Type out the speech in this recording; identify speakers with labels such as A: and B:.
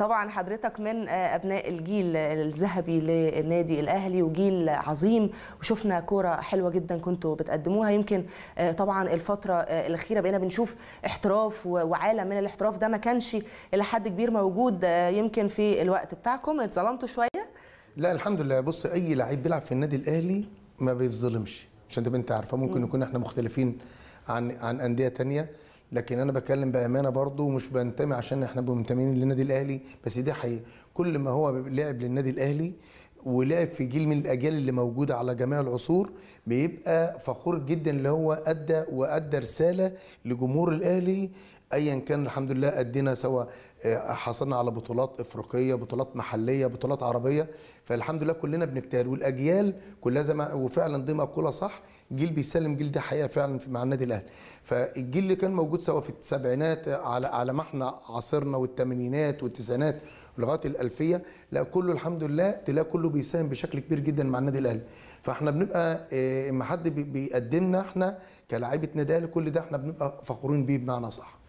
A: طبعا حضرتك من آه، ابناء الجيل الذهبي للنادي الاهلي وجيل عظيم وشفنا كوره حلوه جدا كنتوا بتقدموها يمكن آه، طبعا الفتره آه، الاخيره بقينا بنشوف احتراف وعالم من الاحتراف ده ما كانش الى حد كبير موجود يمكن في الوقت بتاعكم اتظلمتوا شويه
B: لا الحمد لله بص اي لعيب بيلعب في النادي الاهلي ما بيتظلمش عشان تبقى انت عارفه ممكن نكون احنا مختلفين عن عن انديه ثانيه لكن انا بكلم بامانه برضو ومش بنتمي عشان احنا منتمين للنادي الاهلي بس دي حقيقه كل ما هو لعب للنادي الاهلي ولعب في جيل من الاجيال اللي موجوده على جميع العصور بيبقى فخور جدا اللي هو ادى وادى رساله لجمهور الاهلي ايا كان الحمد لله ادينا سواء آه، حصلنا على بطولات افريقيه بطولات محليه بطولات عربيه فالحمد لله كلنا بنجتهد والاجيال كلها زي ما وفعلا دي مقوله صح جيل بيسلم جيل ده حقيقه فعلا مع النادي الاهلي فالجيل اللي كان موجود سواء في السبعينات على على ما احنا عاصرنا والثمانينات والتسعينات لغايه الالفيه لا كله الحمد لله تلاقي كله بيساهم بشكل كبير جدا مع النادي الاهلي فاحنا بنبقى اما آه، حد بيقدمنا احنا كلاعيبه نادي الاهلي كل ده احنا بنبقى فخورين بيه بمعنى صح